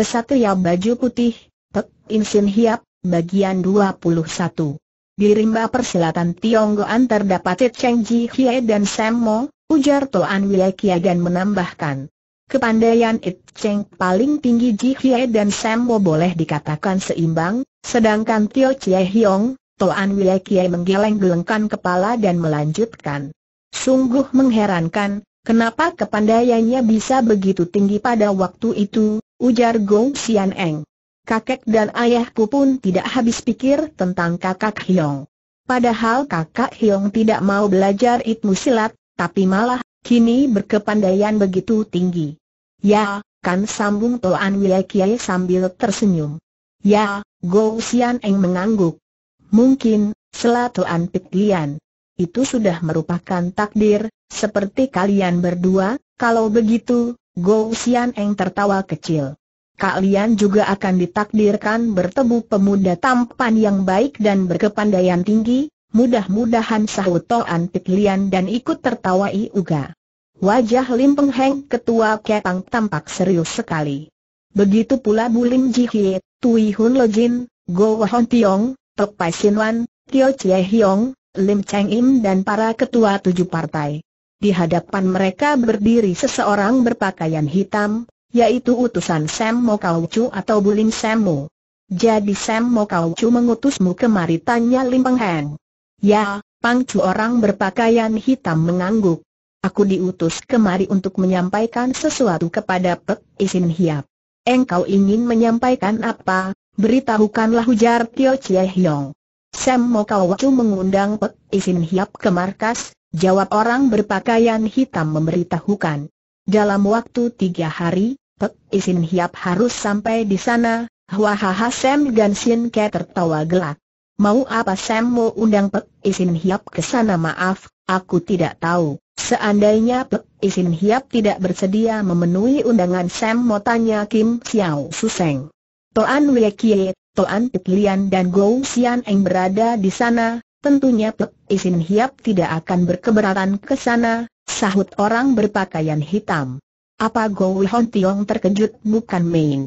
Kesatria baju putih, Pek Insin Hiap, bagian 21. Di rimba persilatan Tionggoan terdapat Cheng Ji Hie dan Sam Mo, ujar Toan Kia dan menambahkan. Kepandaian It Cheng paling tinggi Ji Hie dan Sam Mo boleh dikatakan seimbang, sedangkan Tio Chie Hiong, Toan Kia menggeleng-gelengkan kepala dan melanjutkan. Sungguh mengherankan, Kenapa kepandaiannya bisa begitu tinggi pada waktu itu, ujar Gong Xian Eng. Kakek dan ayahku pun tidak habis pikir tentang kakak Hiong. Padahal kakak Hiong tidak mau belajar ilmu silat, tapi malah kini berkepandaian begitu tinggi. Ya, kan sambung Toan Wile Kiai sambil tersenyum. Ya, Gong Xian Eng mengangguk. Mungkin, selat Pit Lian. Itu sudah merupakan takdir, seperti kalian berdua, kalau begitu, Go Xian Eng tertawa kecil. Kalian juga akan ditakdirkan bertemu pemuda tampan yang baik dan berkepandaian tinggi, mudah-mudahan sahut Toan Pik Lian dan ikut tertawa Iuga. Wajah Lim Peng Heng ketua Ketang tampak serius sekali. Begitu pula Bulim Ji Hie, Tui Hun Lo Jin, Go Hon Tiong, Tok Pai Sin Wan, Tio Chie Hiong, Lim Cheng Im dan para ketua tujuh partai. Di hadapan mereka berdiri seseorang berpakaian hitam, yaitu utusan Sam Mokaucu atau Bulim Samu. Jadi Sam Mokaucu mengutusmu kemari tanya Lim Peng Heng. Ya, Pangcu orang berpakaian hitam mengangguk. Aku diutus kemari untuk menyampaikan sesuatu kepada Pek Isin Hiap. Engkau ingin menyampaikan apa? Beritahukanlah ujar Tio Chie Hiong. Sam Mokawacu mengundang Pek Isin Hiap ke markas, Jawab orang berpakaian hitam memberitahukan. Dalam waktu tiga hari, Pek Isin Hiap harus sampai di sana, Hahaha Sam Gansin Ke tertawa gelak. Mau apa Sam mau undang Pek Isin Hiap ke sana maaf, aku tidak tahu. Seandainya Pek Isin Hiap tidak bersedia memenuhi undangan Sam mau tanya Kim Xiao Suseng. Toan Wee Kie, Toan Pek Lian dan Gou yang Eng berada di sana, Tentunya Pek Isin Hiap tidak akan berkeberatan ke sana, sahut orang berpakaian hitam. Apa Gowi Hon Tiong terkejut bukan main.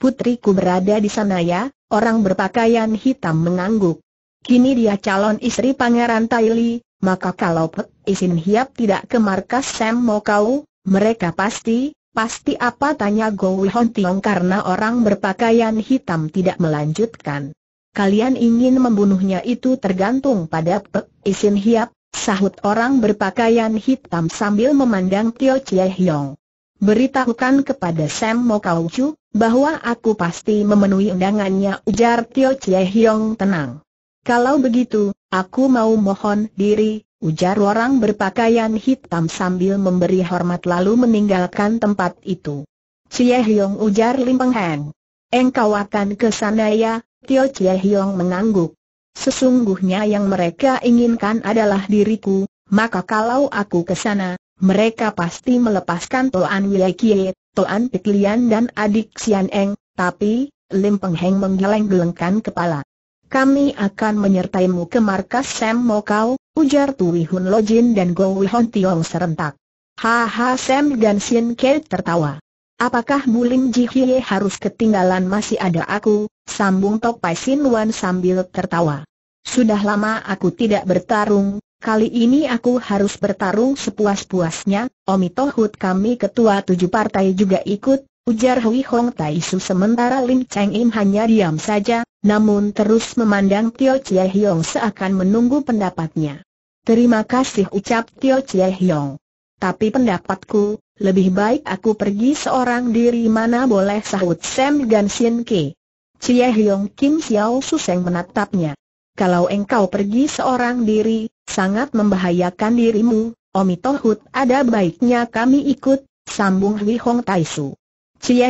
Putriku berada di sana ya, orang berpakaian hitam mengangguk. Kini dia calon istri Pangeran Taili, maka kalau Pek Isin Hiap tidak ke markas Sam Mokau, mereka pasti, pasti apa tanya Gowi Hon Tiong karena orang berpakaian hitam tidak melanjutkan kalian ingin membunuhnya itu tergantung pada Pek Isin Hiap, sahut orang berpakaian hitam sambil memandang Tio Chie Hiong. Beritahukan kepada Sam Mo Kau Chu, bahwa aku pasti memenuhi undangannya ujar Tio Chie Hiong tenang. Kalau begitu, aku mau mohon diri, ujar orang berpakaian hitam sambil memberi hormat lalu meninggalkan tempat itu. Cie Hiong ujar Lim Peng Heng. Engkau akan ke sana ya, Tio Chie Hiong mengangguk. Sesungguhnya yang mereka inginkan adalah diriku, maka kalau aku ke sana, mereka pasti melepaskan Toan Wei Kie, Toan Pik Lian dan adik Sian Eng, tapi, Lim Peng Heng menggeleng-gelengkan kepala. Kami akan menyertaimu ke markas Sam Mokau, ujar Tui Hun Lo Jin dan Go Hon Tiong serentak. Haha Sam dan Sian Kie tertawa. Apakah Bulim Hie harus ketinggalan masih ada aku, sambung Tok Pai Sin Wan sambil tertawa. Sudah lama aku tidak bertarung, kali ini aku harus bertarung sepuas-puasnya, Omi Tohut kami ketua tujuh partai juga ikut, ujar Hui Hong Tai Su sementara Lim Cheng Im hanya diam saja, namun terus memandang Tio Chie Hyong seakan menunggu pendapatnya. Terima kasih ucap Tio Chie Hyong. Tapi pendapatku, lebih baik aku pergi seorang diri mana boleh sahut Sam Gan Shin Kee. Cie Hyong Kim Xiao Suseng menatapnya. Kalau engkau pergi seorang diri, sangat membahayakan dirimu, Omi Tohut ada baiknya kami ikut, sambung Hui Hong Taisu. Cie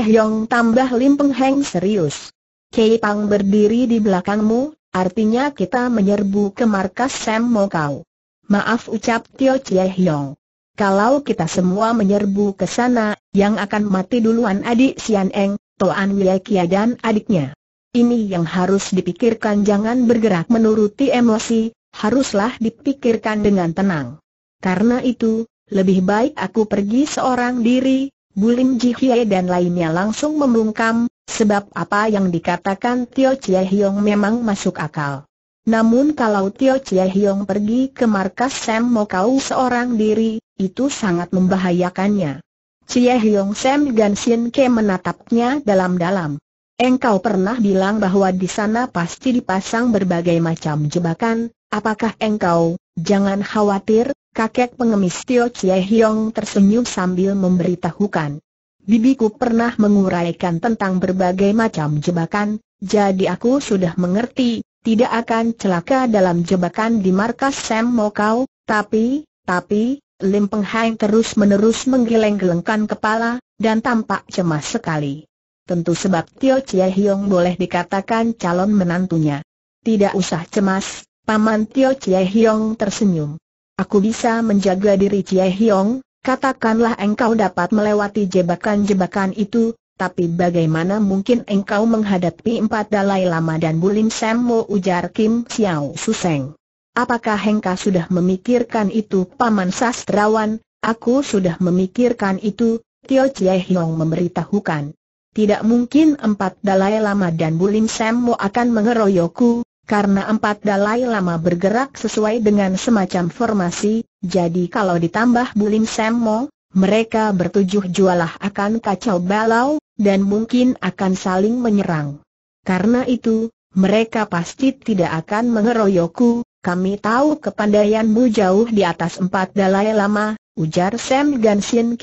tambah Lim Peng Heng serius. Kei Pang berdiri di belakangmu, artinya kita menyerbu ke markas Sam Mo Kau. Maaf ucap Tio Cie Hyong. Kalau kita semua menyerbu ke sana, yang akan mati duluan adik Sian Eng, Toan Wiekia dan adiknya. Ini yang harus dipikirkan jangan bergerak menuruti emosi, haruslah dipikirkan dengan tenang. Karena itu, lebih baik aku pergi seorang diri, Bulim Jihye dan lainnya langsung membungkam, sebab apa yang dikatakan Tio Chie Hiong memang masuk akal. Namun kalau Tio Chie Hiong pergi ke markas Sam kau seorang diri, itu sangat membahayakannya. Chie Hiong Sam Sin Ke menatapnya dalam-dalam. Engkau pernah bilang bahwa di sana pasti dipasang berbagai macam jebakan, apakah engkau, jangan khawatir, kakek pengemis Tio Chie Hiong tersenyum sambil memberitahukan. Bibiku pernah menguraikan tentang berbagai macam jebakan, jadi aku sudah mengerti, tidak akan celaka dalam jebakan di markas Sam Mokau, tapi, tapi, Lim Peng Hai terus-menerus menggeleng-gelengkan kepala, dan tampak cemas sekali. Tentu sebab Tio Chia Hiong boleh dikatakan calon menantunya. Tidak usah cemas, Paman Tio Chia Hiong tersenyum. Aku bisa menjaga diri Chia Hiong, katakanlah engkau dapat melewati jebakan-jebakan itu, tapi bagaimana mungkin engkau menghadapi empat Dalai Lama dan Bulim Mo ujar Kim Xiao Suseng. Apakah Hengka sudah memikirkan itu Paman Sastrawan? Aku sudah memikirkan itu, Tio Chia Hiong memberitahukan tidak mungkin empat Dalai Lama dan Bulim Semmo akan mengeroyokku, karena empat Dalai Lama bergerak sesuai dengan semacam formasi, jadi kalau ditambah Bulim Semmo, mereka bertujuh jualah akan kacau balau, dan mungkin akan saling menyerang. Karena itu, mereka pasti tidak akan mengeroyokku, kami tahu kepandaianmu jauh di atas empat Dalai Lama, ujar Sam Gansin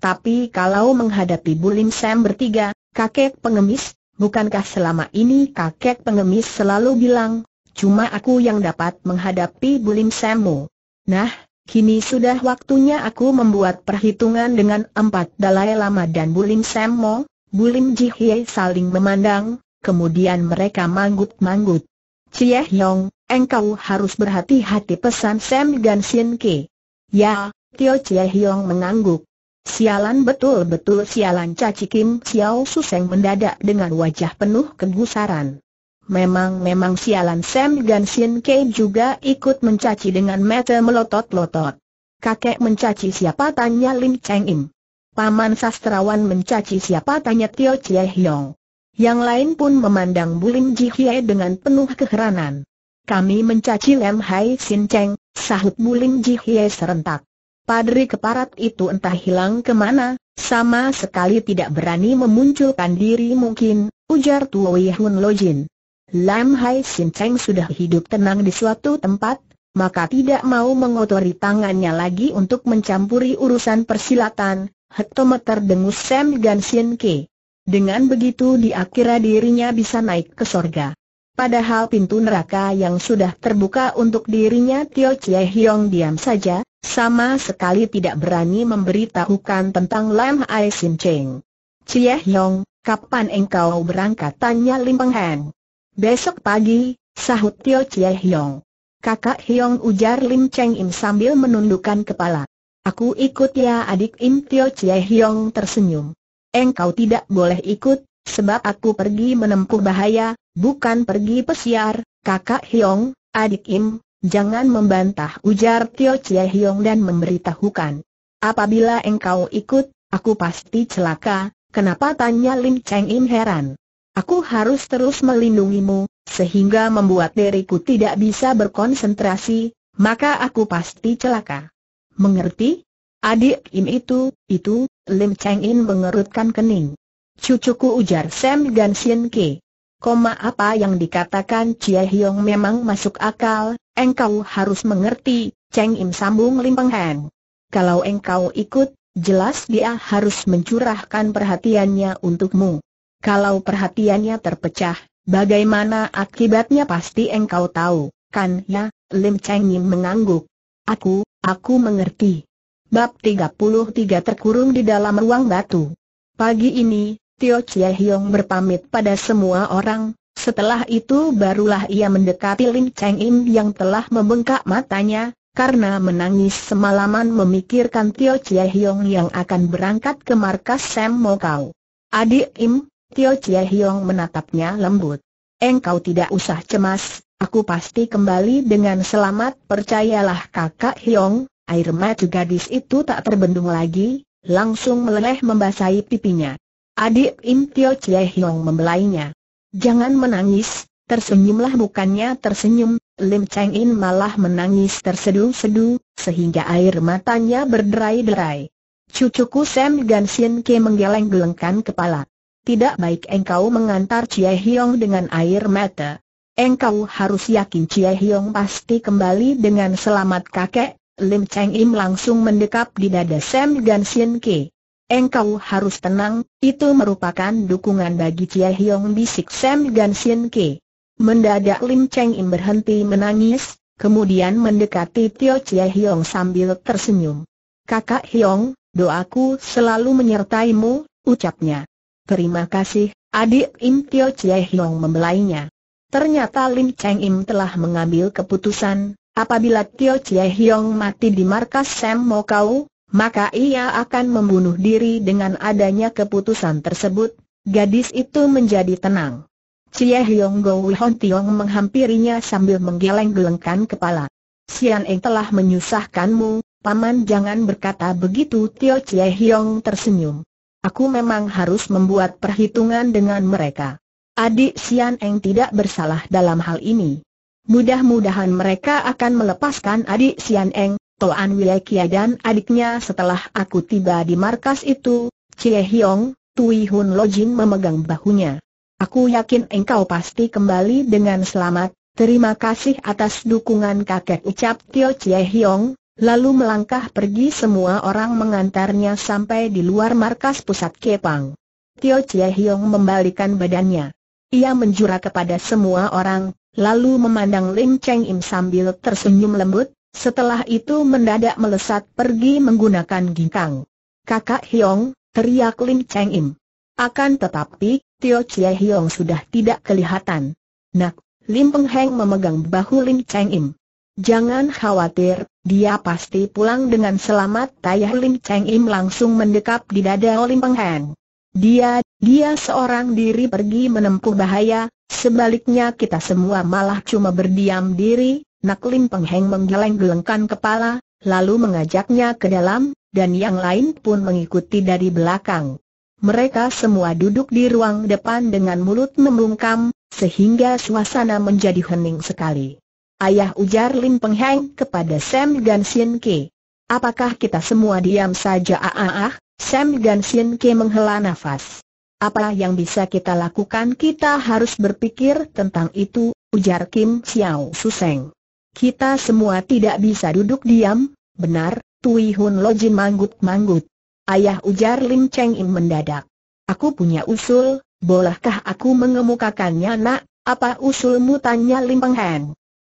tapi kalau menghadapi Bulim Sam bertiga, kakek pengemis, bukankah selama ini kakek pengemis selalu bilang, cuma aku yang dapat menghadapi Bulim Sammu. Nah, kini sudah waktunya aku membuat perhitungan dengan empat Dalai Lama dan Bulim Sammu. Bulim Jihye saling memandang, kemudian mereka manggut-manggut. Cie Hyong, engkau harus berhati-hati pesan Sam dan Sien Ke. Ya, Tio Cie Hyong mengangguk. Sialan betul-betul sialan Caci Kim Xiao Suseng mendadak dengan wajah penuh kegusaran. Memang-memang sialan Sam dan Sin Kei juga ikut mencaci dengan mata melotot-lotot. Kakek mencaci siapa tanya Lim Cheng Im. Paman sastrawan mencaci siapa tanya Tio Chie Hiong. Yang lain pun memandang Bulim Ji Hye dengan penuh keheranan. Kami mencaci Lem Hai Sin Cheng, sahut Bulim Ji Hye serentak. Padri keparat itu entah hilang kemana, sama sekali tidak berani memunculkan diri mungkin, ujar Tuo Hun Lojin. Lam Hai Sin Cheng sudah hidup tenang di suatu tempat, maka tidak mau mengotori tangannya lagi untuk mencampuri urusan persilatan, hektometer dengus Sam Gan Sin Ke. Dengan begitu dia kira dirinya bisa naik ke sorga. Padahal pintu neraka yang sudah terbuka untuk dirinya Tio Chie Hiong diam saja, sama sekali tidak berani memberitahukan tentang Lam Ai Sin Cheng. Cie Hyong, kapan engkau berangkat? Tanya Lim Peng Heng. Besok pagi, sahut Tio Cie Hyong. Kakak Hyong ujar Lim Cheng Im sambil menundukkan kepala. Aku ikut ya adik Im Tio Cie Hyong tersenyum. Engkau tidak boleh ikut, sebab aku pergi menempuh bahaya, bukan pergi pesiar, kakak Hyong, adik Im, Jangan membantah ujar Tio Chie Hiong dan memberitahukan. Apabila engkau ikut, aku pasti celaka, kenapa tanya Lim Cheng In heran. Aku harus terus melindungimu, sehingga membuat diriku tidak bisa berkonsentrasi, maka aku pasti celaka. Mengerti? Adik Im itu, itu, Lim Cheng In mengerutkan kening. Cucuku ujar Sam Gan Sien Ke. Koma apa yang dikatakan Chia Hiong memang masuk akal, engkau harus mengerti, Cheng Im sambung Limpeng hen. Kalau engkau ikut, jelas dia harus mencurahkan perhatiannya untukmu. Kalau perhatiannya terpecah, bagaimana akibatnya pasti engkau tahu, kan ya? Lim Cheng Im mengangguk. Aku, aku mengerti. Bab 33 terkurung di dalam ruang batu. Pagi ini, Tio Chie Hiong berpamit pada semua orang, setelah itu barulah ia mendekati Lin Cheng Im yang telah membengkak matanya, karena menangis semalaman memikirkan Tio Chie Hiong yang akan berangkat ke markas Sam Mokau. Adik Im, Tio Chie Hiong menatapnya lembut. Engkau tidak usah cemas, aku pasti kembali dengan selamat percayalah kakak Hiong, air mata gadis itu tak terbendung lagi, langsung meleleh membasahi pipinya. Adik Im Tio Chie Hiong membelainya. Jangan menangis, tersenyumlah bukannya tersenyum, Lim Cheng In malah menangis tersedu-sedu, sehingga air matanya berderai-derai. Cucuku Sam Gan Sien Ke menggeleng-gelengkan kepala. Tidak baik engkau mengantar Chie Hiong dengan air mata. Engkau harus yakin Chie Hiong pasti kembali dengan selamat kakek, Lim Cheng Im langsung mendekap di dada Sam Gan Sien Ke. Engkau harus tenang, itu merupakan dukungan bagi Chia Hiong bisik Sam Gan Sien Ke. Mendadak Lim Cheng Im berhenti menangis, kemudian mendekati Tio Chia Hiong sambil tersenyum. Kakak Hiong, doaku selalu menyertaimu, ucapnya. Terima kasih, adik Im Tio Chia Hiong membelainya. Ternyata Lim Cheng Im telah mengambil keputusan, apabila Tio Chia Hiong mati di markas Sam Mokau, maka ia akan membunuh diri dengan adanya keputusan tersebut, gadis itu menjadi tenang. Cie Hyong Go Hon Tiong menghampirinya sambil menggeleng-gelengkan kepala. Sian Eng telah menyusahkanmu, paman jangan berkata begitu Tio Cie Hyong tersenyum. Aku memang harus membuat perhitungan dengan mereka. Adik Sian Eng tidak bersalah dalam hal ini. Mudah-mudahan mereka akan melepaskan adik Sian Eng, Toan Wilekia dan adiknya setelah aku tiba di markas itu, Cie Hiong, Tui Hun Lojin memegang bahunya. Aku yakin engkau pasti kembali dengan selamat, terima kasih atas dukungan kakek ucap Tio Cie Hiong, lalu melangkah pergi semua orang mengantarnya sampai di luar markas pusat Kepang. Tio Cie Hiong membalikan badannya. Ia menjura kepada semua orang, lalu memandang Lim Cheng Im sambil tersenyum lembut, setelah itu mendadak melesat pergi menggunakan ginkang. Kakak Hiong, teriak Lim Cheng Im. Akan tetapi, Tio Chie Hiong sudah tidak kelihatan. Nak, Lim Peng Heng memegang bahu Lim Cheng Im. Jangan khawatir, dia pasti pulang dengan selamat. Tayah Lim Cheng Im langsung mendekap di dada Lim Peng Heng. Dia, dia seorang diri pergi menempuh bahaya, sebaliknya kita semua malah cuma berdiam diri, Peng Pengheng menggeleng-gelengkan kepala, lalu mengajaknya ke dalam, dan yang lain pun mengikuti dari belakang. Mereka semua duduk di ruang depan dengan mulut membungkam, sehingga suasana menjadi hening sekali. Ayah ujar Lim Pengheng kepada Sam dan Sien Ke. Apakah kita semua diam saja ah ah ah, Sam dan Sien Ke menghela nafas. Apa yang bisa kita lakukan kita harus berpikir tentang itu, ujar Kim Xiao Suseng. Kita semua tidak bisa duduk diam, benar, Tui Hun Lojin manggut-manggut. Ayah ujar Lim Cheng Im mendadak. Aku punya usul, bolehkah aku mengemukakannya nak? Apa usulmu tanya Lim Peng Hen?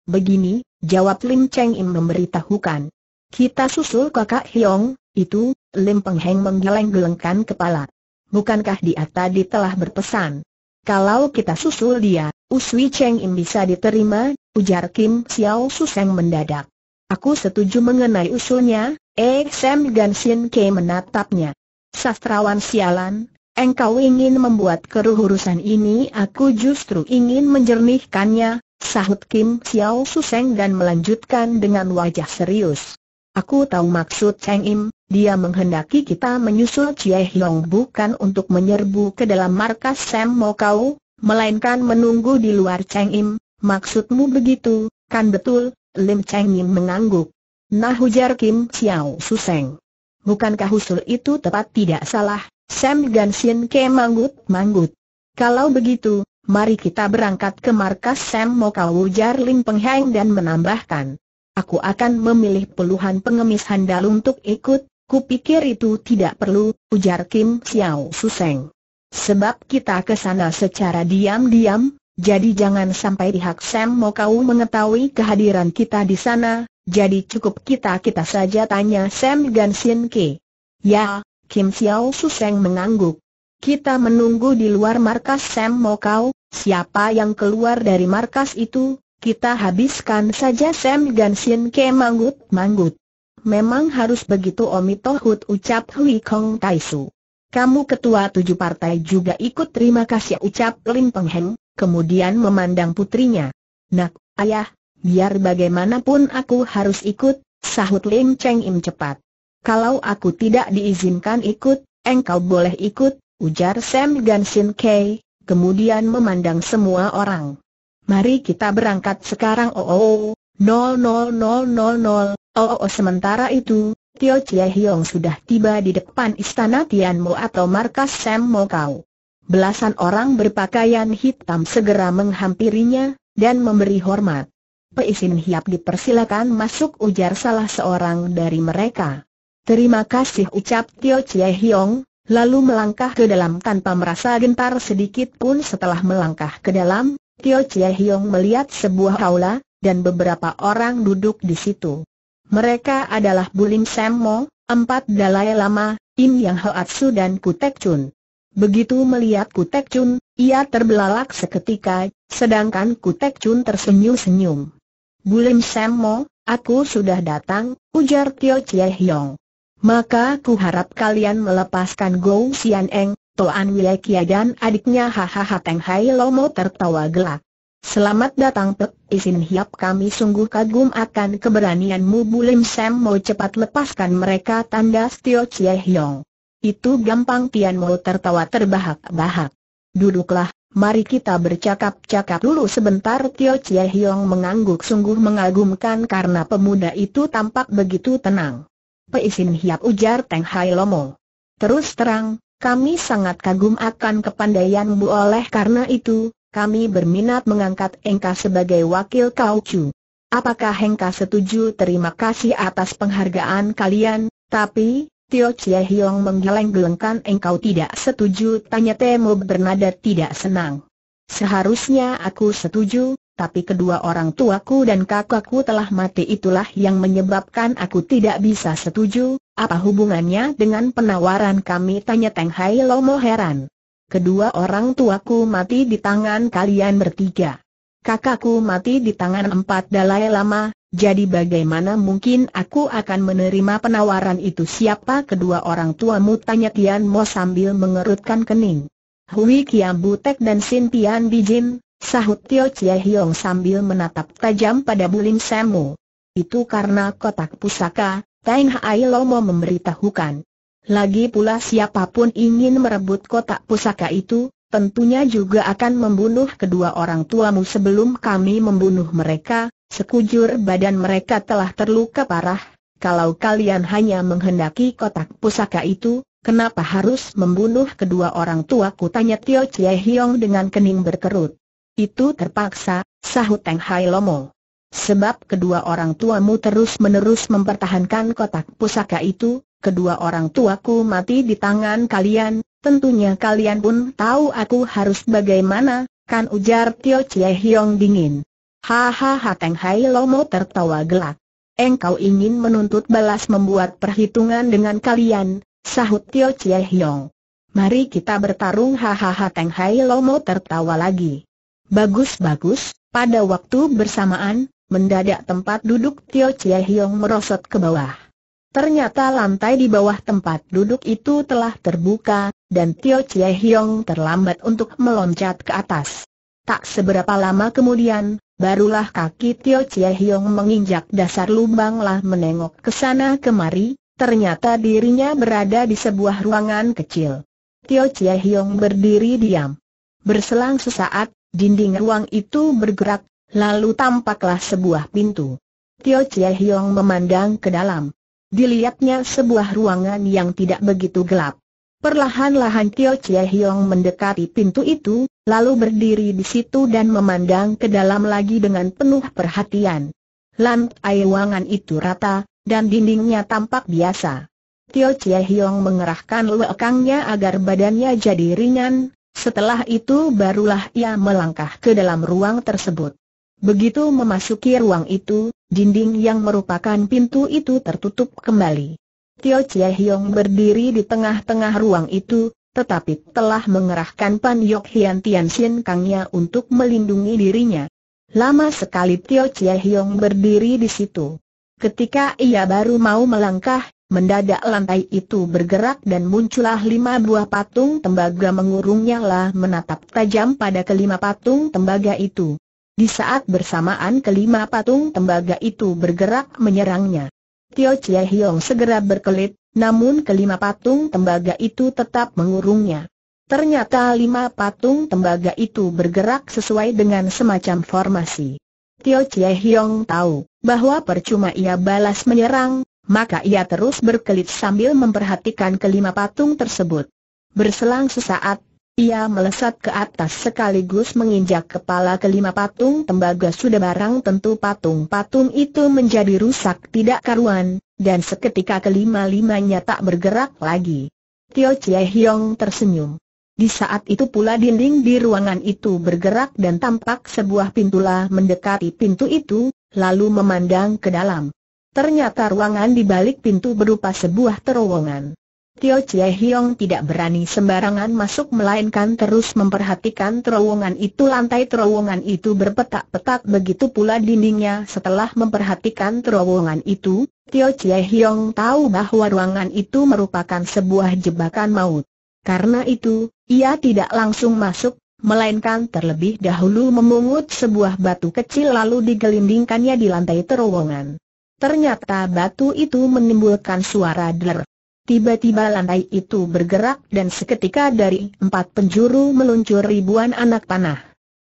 Begini, jawab Lim Cheng Im memberitahukan. Kita susul kakak Hiong, itu, Lim Peng Heng menggeleng-gelengkan kepala. Bukankah dia tadi telah berpesan? Kalau kita susul dia, Usui Cheng Im bisa diterima, ujar Kim Xiao Suseng mendadak. Aku setuju mengenai usulnya, eh Sam Ganshin Ke menatapnya. Sastrawan sialan, engkau ingin membuat keruhurusan ini aku justru ingin menjernihkannya, sahut Kim Xiao Suseng dan melanjutkan dengan wajah serius. Aku tahu maksud Cheng Im, dia menghendaki kita menyusul Chie Long bukan untuk menyerbu ke dalam markas Sam Mokau, melainkan menunggu di luar Cheng Im, Maksudmu begitu, kan betul? Lim Cheng Yim mengangguk. Nah hujar Kim Xiao Suseng. Bukankah usul itu tepat tidak salah? Sam Ganshin ke manggut-manggut. Kalau begitu, mari kita berangkat ke markas Sam Mokau ujar Lim Pengheng dan menambahkan. Aku akan memilih puluhan pengemis handal untuk ikut, kupikir itu tidak perlu, ujar Kim Xiao Suseng. Sebab kita ke sana secara diam-diam, jadi jangan sampai pihak Sam mau kau mengetahui kehadiran kita di sana, jadi cukup kita-kita saja tanya Sam Sin Ke. Ya, Kim Xiao Suseng mengangguk. Kita menunggu di luar markas Sam mau kau, siapa yang keluar dari markas itu, kita habiskan saja Sam Sin Ke manggut-manggut. Memang harus begitu Omi Tohut ucap Hui Kong Taisu. Kamu ketua tujuh partai juga ikut terima kasih ucap Lin Peng Heng kemudian memandang putrinya. Nak, ayah, biar bagaimanapun aku harus ikut, sahut Lim Cheng Im cepat. Kalau aku tidak diizinkan ikut, engkau boleh ikut, ujar Sam Gansin Kei, kemudian memandang semua orang. Mari kita berangkat sekarang oh oh, oh. nol nol nol nol nol, oh oh, oh sementara itu, Tio Chie Hiong sudah tiba di depan istana Tianmu atau markas Sam kau. Belasan orang berpakaian hitam segera menghampirinya, dan memberi hormat. Peisin Hiap dipersilakan masuk ujar salah seorang dari mereka. Terima kasih ucap Tio Chie Hiong, lalu melangkah ke dalam tanpa merasa gentar sedikit pun setelah melangkah ke dalam, Tio Chie Hiong melihat sebuah aula, dan beberapa orang duduk di situ. Mereka adalah Bulim Sammo, empat Dalai Lama, Im Yang Hoatsu dan Kutek Chun. Begitu melihat Kutek Chun, ia terbelalak seketika, sedangkan Kutek Chun tersenyum-senyum. Bulim Mo, aku sudah datang, ujar Tio Chie Hiong. Maka ku harap kalian melepaskan Gou Xian Eng, Toan Kia dan adiknya hahaha Teng Hai Lomo tertawa gelak. Selamat datang Pek izin Hiap kami sungguh kagum akan keberanianmu Bulim Sam mau cepat lepaskan mereka tanda Tio Chie Hiong. Itu gampang Tian Mo tertawa terbahak-bahak. Duduklah, mari kita bercakap-cakap dulu sebentar Tio Chie Hiong mengangguk sungguh mengagumkan karena pemuda itu tampak begitu tenang. Peisin hiap ujar Teng Hai Lomo. Terus terang, kami sangat kagum akan kepandaianmu oleh karena itu, kami berminat mengangkat Engka sebagai wakil Kau Chu. Apakah Engka setuju terima kasih atas penghargaan kalian, tapi, Tio Chie Hiong menggeleng-gelengkan engkau tidak setuju tanya Temo bernada tidak senang. Seharusnya aku setuju, tapi kedua orang tuaku dan kakakku telah mati itulah yang menyebabkan aku tidak bisa setuju, apa hubungannya dengan penawaran kami tanya Teng Hai Lomo heran. Kedua orang tuaku mati di tangan kalian bertiga. Kakakku mati di tangan empat dalai lama, jadi bagaimana mungkin aku akan menerima penawaran itu siapa kedua orang tuamu tanya Tian Mo sambil mengerutkan kening. Hui Kiam Butek dan Sin Tian Bijin, sahut Tio Chie Hiong sambil menatap tajam pada Bulim Semu. Itu karena kotak pusaka, Teng Hai Lomo memberitahukan. Lagi pula siapapun ingin merebut kotak pusaka itu, tentunya juga akan membunuh kedua orang tuamu sebelum kami membunuh mereka, Sekujur badan mereka telah terluka parah, kalau kalian hanya menghendaki kotak pusaka itu, kenapa harus membunuh kedua orang tuaku? Tanya Tio Chie Hiong dengan kening berkerut. Itu terpaksa, sahut Teng Hai Lomo. Sebab kedua orang tuamu terus-menerus mempertahankan kotak pusaka itu, kedua orang tuaku mati di tangan kalian, tentunya kalian pun tahu aku harus bagaimana, kan ujar Tio Chie Hiong dingin. Hahaha Teng Hai Lomo tertawa gelak. Engkau ingin menuntut balas membuat perhitungan dengan kalian, sahut Tio Chie Hiong. Mari kita bertarung hahaha Teng Hai Lomo tertawa lagi. Bagus-bagus, pada waktu bersamaan, mendadak tempat duduk Tio Chie Hiong merosot ke bawah. Ternyata lantai di bawah tempat duduk itu telah terbuka, dan Tio Chie Hiong terlambat untuk meloncat ke atas. Tak seberapa lama kemudian, Barulah kaki Tio Chie Hiong menginjak dasar lubang lah menengok ke sana kemari, ternyata dirinya berada di sebuah ruangan kecil. Tio Chie Hiong berdiri diam. Berselang sesaat, dinding ruang itu bergerak, lalu tampaklah sebuah pintu. Tio Chie Hiong memandang ke dalam. Dilihatnya sebuah ruangan yang tidak begitu gelap. Perlahan-lahan Tio Chie Hiong mendekati pintu itu, lalu berdiri di situ dan memandang ke dalam lagi dengan penuh perhatian. Lantai ruangan itu rata, dan dindingnya tampak biasa. Tio Chie Hiong mengerahkan lekangnya agar badannya jadi ringan, setelah itu barulah ia melangkah ke dalam ruang tersebut. Begitu memasuki ruang itu, dinding yang merupakan pintu itu tertutup kembali. Tio Chie Hiong berdiri di tengah-tengah ruang itu, tetapi telah mengerahkan Pan Yok Hian Tian Xin Kangnya untuk melindungi dirinya. Lama sekali Tio Chie Hiong berdiri di situ. Ketika ia baru mau melangkah, mendadak lantai itu bergerak dan muncullah lima buah patung tembaga mengurungnya lah menatap tajam pada kelima patung tembaga itu. Di saat bersamaan kelima patung tembaga itu bergerak menyerangnya. Tio Chie Hiong segera berkelit, namun kelima patung tembaga itu tetap mengurungnya. Ternyata lima patung tembaga itu bergerak sesuai dengan semacam formasi. Tio Chie Hiong tahu bahwa percuma ia balas menyerang, maka ia terus berkelit sambil memperhatikan kelima patung tersebut. Berselang sesaat, ia melesat ke atas sekaligus menginjak kepala kelima patung tembaga sudah barang tentu patung-patung itu menjadi rusak tidak karuan, dan seketika kelima-limanya tak bergerak lagi. Tio Chie Hiong tersenyum. Di saat itu pula dinding di ruangan itu bergerak dan tampak sebuah pintu pintulah mendekati pintu itu, lalu memandang ke dalam. Ternyata ruangan di balik pintu berupa sebuah terowongan. Tio Chie Hiong tidak berani sembarangan masuk melainkan terus memperhatikan terowongan itu lantai terowongan itu berpetak-petak begitu pula dindingnya setelah memperhatikan terowongan itu, Tio Chie Hiong tahu bahwa ruangan itu merupakan sebuah jebakan maut. Karena itu, ia tidak langsung masuk, melainkan terlebih dahulu memungut sebuah batu kecil lalu digelindingkannya di lantai terowongan. Ternyata batu itu menimbulkan suara der. Tiba-tiba lantai itu bergerak dan seketika dari empat penjuru meluncur ribuan anak panah.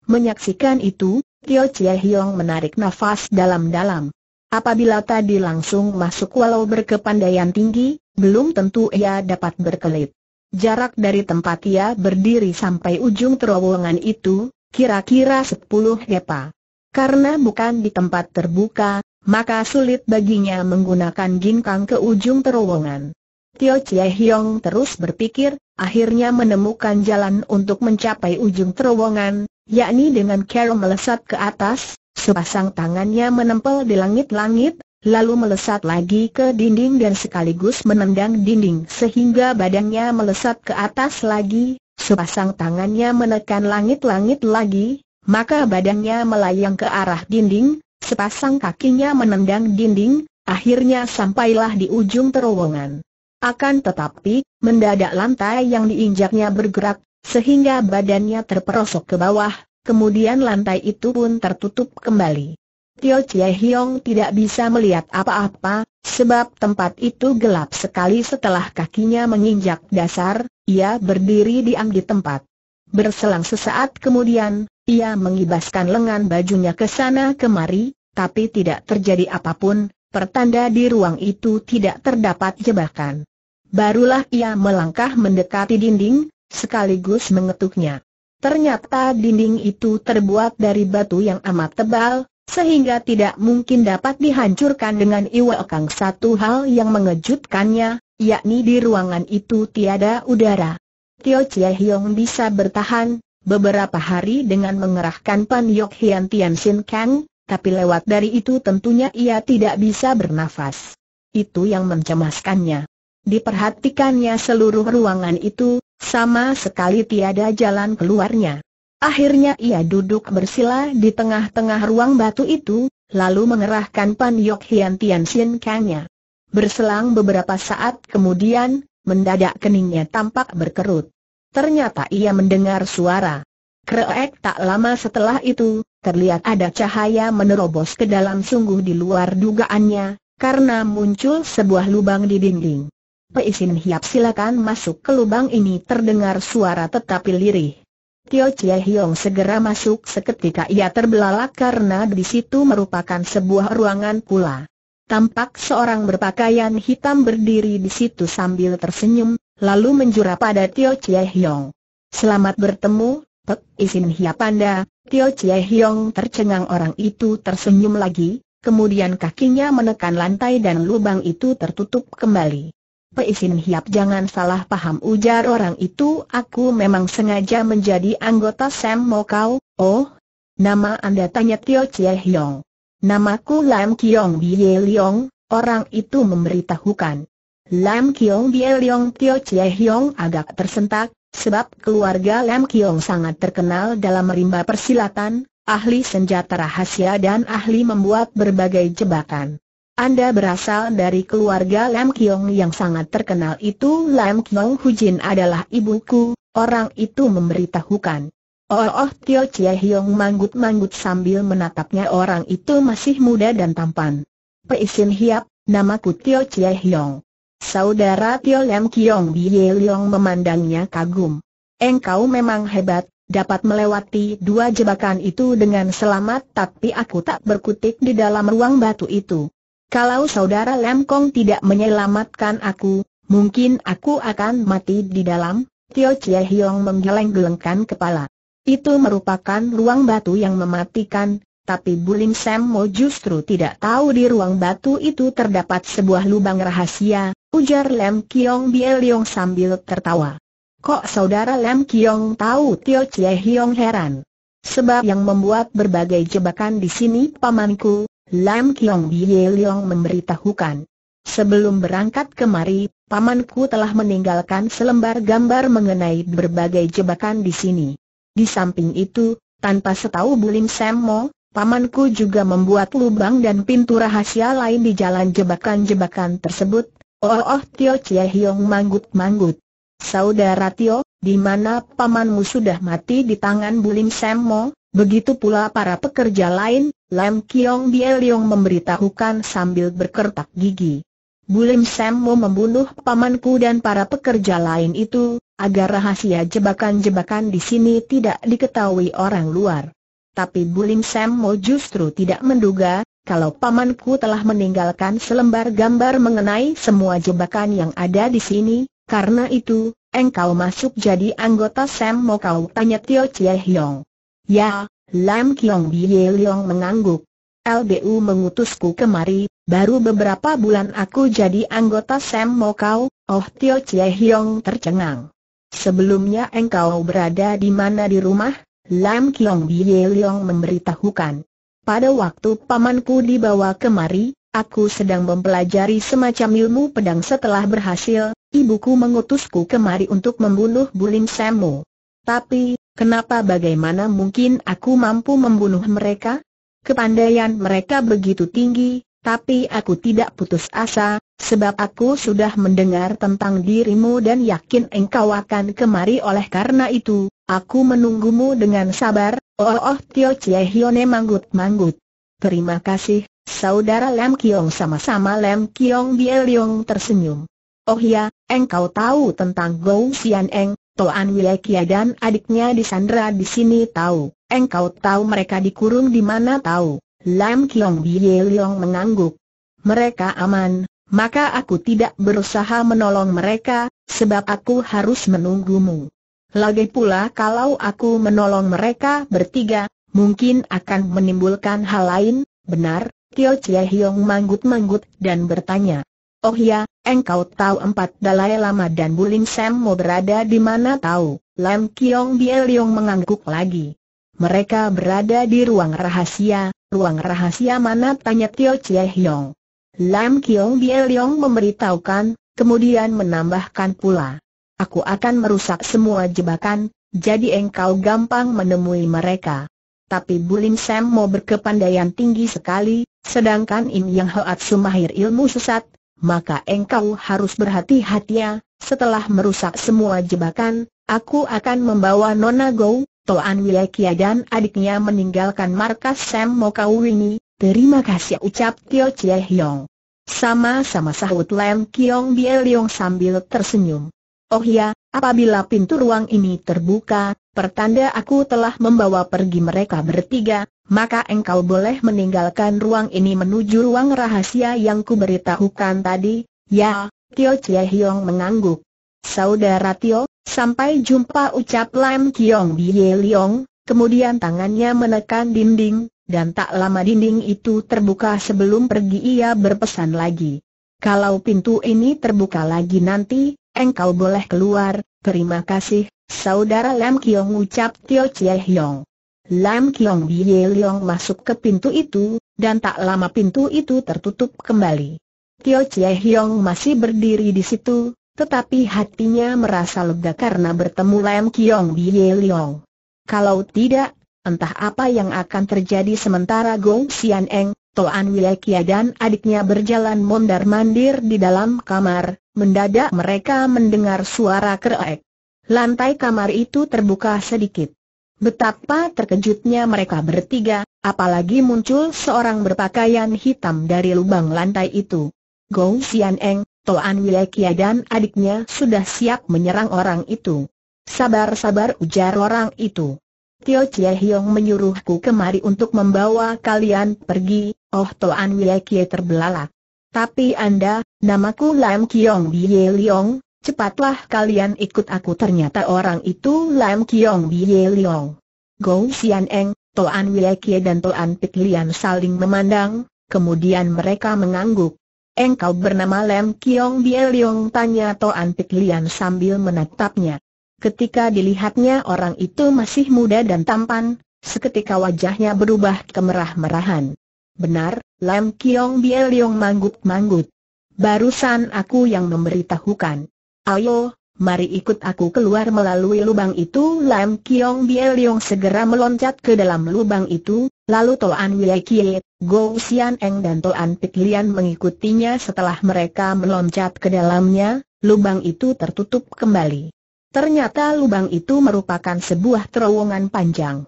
Menyaksikan itu, Tio Chie Hiong menarik nafas dalam-dalam. Apabila tadi langsung masuk walau berkepandaian tinggi, belum tentu ia dapat berkelit. Jarak dari tempat ia berdiri sampai ujung terowongan itu, kira-kira 10 hepa. Karena bukan di tempat terbuka, maka sulit baginya menggunakan ginkang ke ujung terowongan. Tio Chie Hiong terus berpikir, akhirnya menemukan jalan untuk mencapai ujung terowongan, yakni dengan cara melesat ke atas, sepasang tangannya menempel di langit-langit, lalu melesat lagi ke dinding dan sekaligus menendang dinding sehingga badannya melesat ke atas lagi, sepasang tangannya menekan langit-langit lagi, maka badannya melayang ke arah dinding, sepasang kakinya menendang dinding, akhirnya sampailah di ujung terowongan. Akan tetapi, mendadak lantai yang diinjaknya bergerak, sehingga badannya terperosok ke bawah, kemudian lantai itu pun tertutup kembali. Tio Chie Hiong tidak bisa melihat apa-apa, sebab tempat itu gelap sekali setelah kakinya menginjak dasar, ia berdiri diam di tempat. Berselang sesaat kemudian, ia mengibaskan lengan bajunya ke sana kemari, tapi tidak terjadi apapun, pertanda di ruang itu tidak terdapat jebakan. Barulah ia melangkah mendekati dinding, sekaligus mengetuknya. Ternyata dinding itu terbuat dari batu yang amat tebal, sehingga tidak mungkin dapat dihancurkan dengan iwakang satu hal yang mengejutkannya, yakni di ruangan itu tiada udara. Tio Chie Hiong bisa bertahan beberapa hari dengan mengerahkan Pan Yok Hian Tian Sin Kang, tapi lewat dari itu tentunya ia tidak bisa bernafas. Itu yang mencemaskannya. Diperhatikannya seluruh ruangan itu, sama sekali tiada jalan keluarnya. Akhirnya ia duduk bersila di tengah-tengah ruang batu itu, lalu mengerahkan Pan Yok Hian Tian Sin Kangnya. Berselang beberapa saat kemudian, mendadak keningnya tampak berkerut. Ternyata ia mendengar suara. Kreek tak lama setelah itu, terlihat ada cahaya menerobos ke dalam sungguh di luar dugaannya, karena muncul sebuah lubang di dinding. Peisin Hiap silakan masuk ke lubang ini terdengar suara tetapi lirih. Tio Chie Hiong segera masuk seketika ia terbelalak karena di situ merupakan sebuah ruangan pula. Tampak seorang berpakaian hitam berdiri di situ sambil tersenyum, lalu menjura pada Tio Chie Hiong. Selamat bertemu, Pek Isin Hiap Anda, Tio Chie Hiong tercengang orang itu tersenyum lagi, kemudian kakinya menekan lantai dan lubang itu tertutup kembali. Peisin Hiap jangan salah paham ujar orang itu aku memang sengaja menjadi anggota Sam Mokau, oh? Nama anda tanya Tio Chie Hyong. Namaku Lam Kiong Bie Leong, orang itu memberitahukan. Lam Kiong Bie Leong Tio Chie Hyong agak tersentak, sebab keluarga Lam Kiong sangat terkenal dalam rimba persilatan, ahli senjata rahasia dan ahli membuat berbagai jebakan. Anda berasal dari keluarga Lam Kiong yang sangat terkenal itu Lam Kiong Hujin adalah ibuku, orang itu memberitahukan. Oh, oh Tio Chia Hiong manggut-manggut sambil menatapnya orang itu masih muda dan tampan. Peisin hiap, namaku Tio Chia Hiong. Saudara Tio Lam Kiong Bie Leong memandangnya kagum. Engkau memang hebat, dapat melewati dua jebakan itu dengan selamat tapi aku tak berkutik di dalam ruang batu itu. Kalau saudara Lam Kong tidak menyelamatkan aku, mungkin aku akan mati di dalam. Tio Chie Hiong menggeleng-gelengkan kepala. Itu merupakan ruang batu yang mematikan, tapi Bulim Sam Mo justru tidak tahu di ruang batu itu terdapat sebuah lubang rahasia, ujar Lam Kiong Bieliong sambil tertawa. Kok saudara Lam Kiong tahu Tio Chie Hiong heran? Sebab yang membuat berbagai jebakan di sini pamanku, Lam Kiong Bie Leong memberitahukan. Sebelum berangkat kemari, pamanku telah meninggalkan selembar gambar mengenai berbagai jebakan di sini. Di samping itu, tanpa setahu Bulim Semmo, pamanku juga membuat lubang dan pintu rahasia lain di jalan jebakan-jebakan tersebut. Oh, oh, Tio Chie Hiong manggut-manggut. Saudara Tio, di mana pamanmu sudah mati di tangan Bulim Semmo? Begitu pula para pekerja lain, Lam Kiong Bieliong memberitahukan sambil berkertak gigi. Bulim Sam mau membunuh pamanku dan para pekerja lain itu, agar rahasia jebakan-jebakan di sini tidak diketahui orang luar. Tapi Bulim Sam mau justru tidak menduga, kalau pamanku telah meninggalkan selembar gambar mengenai semua jebakan yang ada di sini, karena itu, engkau masuk jadi anggota Sam mau kau tanya Tio Chie Yong. Ya, Lam Kiong Bie Leong mengangguk. LBU mengutusku kemari, baru beberapa bulan aku jadi anggota Sam Mokau, Oh Tio Chie Hiong tercengang. Sebelumnya engkau berada di mana di rumah? Lam Kiong Bie Leong memberitahukan. Pada waktu pamanku dibawa kemari, aku sedang mempelajari semacam ilmu pedang setelah berhasil, ibuku mengutusku kemari untuk membunuh Bulim Samu. Tapi, Kenapa bagaimana mungkin aku mampu membunuh mereka? Kepandaian mereka begitu tinggi, tapi aku tidak putus asa, sebab aku sudah mendengar tentang dirimu dan yakin engkau akan kemari oleh karena itu, aku menunggumu dengan sabar, oh oh, Tio Chie Hione manggut-manggut. Terima kasih, saudara Lam Kiong sama-sama Lam Kiong Bieliong tersenyum. Oh ya, engkau tahu tentang Gou Xian Eng, Toan Wilekia dan adiknya disandra di sini tahu, engkau tahu mereka dikurung di mana tahu, Lam Kiong Bie Leong mengangguk. Mereka aman, maka aku tidak berusaha menolong mereka, sebab aku harus menunggumu. Lagi pula kalau aku menolong mereka bertiga, mungkin akan menimbulkan hal lain, benar, Tio Chie Hiong manggut-manggut dan bertanya. Oh ya, engkau tahu empat Dalai Lama dan Bulim Sam mau berada di mana tahu? Lam Kiong Bieliong mengangguk lagi. Mereka berada di ruang rahasia, ruang rahasia mana tanya Tio Chie Hiong. Lam Kiong Bieliong memberitahukan, kemudian menambahkan pula. Aku akan merusak semua jebakan, jadi engkau gampang menemui mereka. Tapi Bulim Sam mau berkepandaian tinggi sekali, sedangkan Im Yang Hoat Sumahir ilmu sesat, maka engkau harus berhati-hati ya, setelah merusak semua jebakan, aku akan membawa Nona Go, Toan Wilekia dan adiknya meninggalkan markas Sam Mokau ini, terima kasih ucap Tio Chie Hiong. Sama-sama sahut Lam Kiong Biel Leong sambil tersenyum. Oh ya, apabila pintu ruang ini terbuka, pertanda aku telah membawa pergi mereka bertiga, maka engkau boleh meninggalkan ruang ini menuju ruang rahasia yang kuberitahukan tadi, ya, Tio Chie Hiong mengangguk. Saudara Tio, sampai jumpa ucap Lam Kiong Bie Liong, kemudian tangannya menekan dinding, dan tak lama dinding itu terbuka sebelum pergi ia berpesan lagi. Kalau pintu ini terbuka lagi nanti, engkau boleh keluar, terima kasih, saudara Lam Kiong ucap Tio Chie Hiong. Lam Kiong Bie Leong masuk ke pintu itu, dan tak lama pintu itu tertutup kembali. Tio Chie Hiong masih berdiri di situ, tetapi hatinya merasa lega karena bertemu Lam Kiong Bie Leong. Kalau tidak, entah apa yang akan terjadi sementara Gong Xian Eng, Toan Kia dan adiknya berjalan mondar-mandir di dalam kamar, mendadak mereka mendengar suara kerek. Lantai kamar itu terbuka sedikit. Betapa terkejutnya mereka bertiga, apalagi muncul seorang berpakaian hitam dari lubang lantai itu. Gong Xian Eng, Toan Wilekia dan adiknya sudah siap menyerang orang itu. Sabar-sabar ujar orang itu. Tio Chie Hiong menyuruhku kemari untuk membawa kalian pergi, oh Toan Wilekia terbelalak. Tapi Anda, namaku Lam Kiong Bie Liong, Cepatlah kalian ikut aku ternyata orang itu Lam Kiong Bie Liong. Go Xian Eng, Toan Wei Kie dan Toan Pik Lian saling memandang, kemudian mereka mengangguk. Engkau bernama Lam Kiong Bie Liong tanya Toan Pik Lian sambil menatapnya. Ketika dilihatnya orang itu masih muda dan tampan, seketika wajahnya berubah kemerah-merahan. Benar, Lam Kiong Bie Liong manggut-manggut. Barusan aku yang memberitahukan. Ayo, mari ikut aku keluar melalui lubang itu Lam Kiong Biel Yong segera meloncat ke dalam lubang itu, lalu Toan Wei Kie, Go Xian Eng dan Toan Pik Lian mengikutinya setelah mereka meloncat ke dalamnya, lubang itu tertutup kembali. Ternyata lubang itu merupakan sebuah terowongan panjang.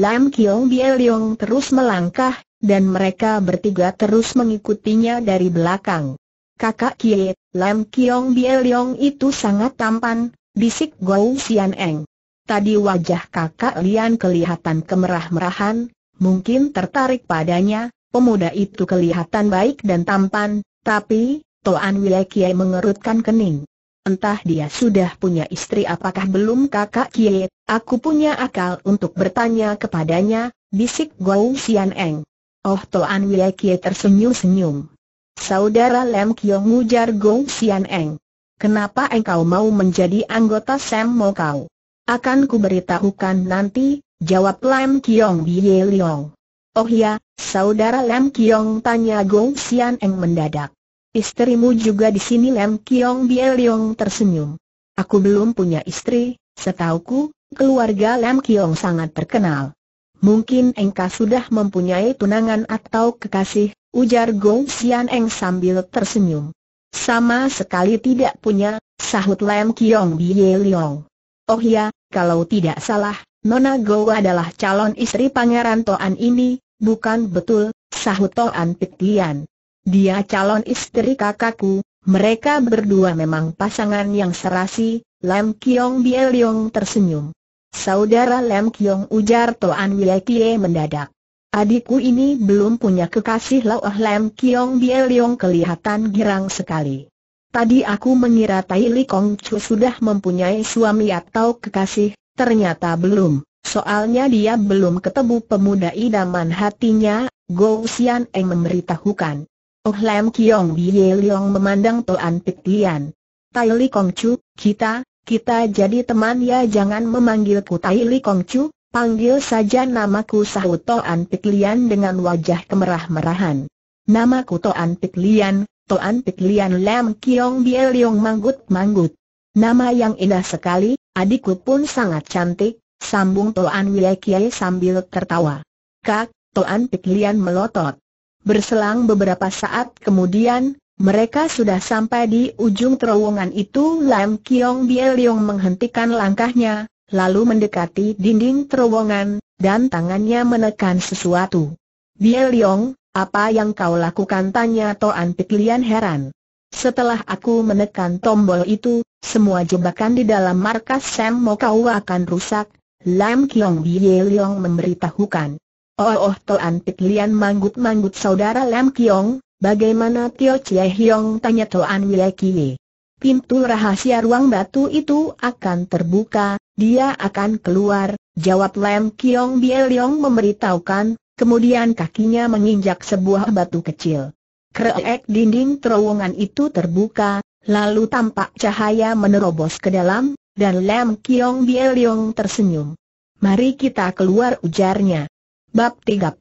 Lam Kiong Biel Yong terus melangkah, dan mereka bertiga terus mengikutinya dari belakang kakak Kie, Lam Kiong Bieliong itu sangat tampan, bisik Gou Sian Eng. Tadi wajah kakak Lian kelihatan kemerah-merahan, mungkin tertarik padanya, pemuda itu kelihatan baik dan tampan, tapi, Toan Wile Kie mengerutkan kening. Entah dia sudah punya istri apakah belum kakak Kie, aku punya akal untuk bertanya kepadanya, bisik Gou Sian Eng. Oh Toan Wile Kie tersenyum-senyum. Saudara Lem Kiong ujar Gong Xian Eng. Kenapa engkau mau menjadi anggota Sam Mo kau? Akan kuberitahukan nanti, jawab Lem Kiong Bie Liong. Oh ya, saudara Lem Kiong tanya Gong Xian Eng mendadak. Istrimu juga di sini Lem Kiong Bie Liong tersenyum. Aku belum punya istri, setauku, keluarga Lem Kiong sangat terkenal. Mungkin engkau sudah mempunyai tunangan atau kekasih, ujar Gong Xian Eng sambil tersenyum. Sama sekali tidak punya, sahut Lam Kiong Bie Liong. Oh ya, kalau tidak salah, Nona Go adalah calon istri Pangeran Toan ini, bukan betul, sahut Toan Pit Lian. Dia calon istri kakakku, mereka berdua memang pasangan yang serasi, Lam Kiong Bie Liong tersenyum. Saudara Lam Kiong ujar Toan Kie mendadak. Adikku ini belum punya kekasih Lao ah Lem Kiong Bie Leong kelihatan girang sekali. Tadi aku mengira Tai Li Kong Chu sudah mempunyai suami atau kekasih, ternyata belum. Soalnya dia belum ketemu pemuda idaman hatinya, Go Xian Eng memberitahukan. Oh Lem Kiong Bie Leong memandang Toan Pik Lian. Tai Li Kong Chu, kita, kita jadi teman ya jangan memanggilku Tai Li Kong Chu, Panggil saja namaku sahut Toan Piklian dengan wajah kemerah-merahan. Namaku Toan Piklian, Toan Piklian Lam Kiong Biel Leong Manggut Manggut. Nama yang indah sekali, adikku pun sangat cantik, sambung Toan Wile Kiai sambil tertawa. Kak, Toan Piklian melotot. Berselang beberapa saat kemudian, mereka sudah sampai di ujung terowongan itu Lam Kiong Biel Leong menghentikan langkahnya, lalu mendekati dinding terowongan, dan tangannya menekan sesuatu. Biel Yong, apa yang kau lakukan? Tanya Toan Pitlian heran. Setelah aku menekan tombol itu, semua jebakan di dalam markas Sam kau akan rusak, Lam Kiong Biel Yong memberitahukan. Oh oh Toan Pitlian manggut-manggut saudara Lam Kiong, bagaimana Tio Chie Hiong tanya Toan Wile pintu rahasia ruang batu itu akan terbuka, dia akan keluar, jawab Lem Kiong Bieliong memberitahukan, kemudian kakinya menginjak sebuah batu kecil. Kreek dinding terowongan itu terbuka, lalu tampak cahaya menerobos ke dalam, dan Lem Kiong Bieliong tersenyum. Mari kita keluar ujarnya. Bab 34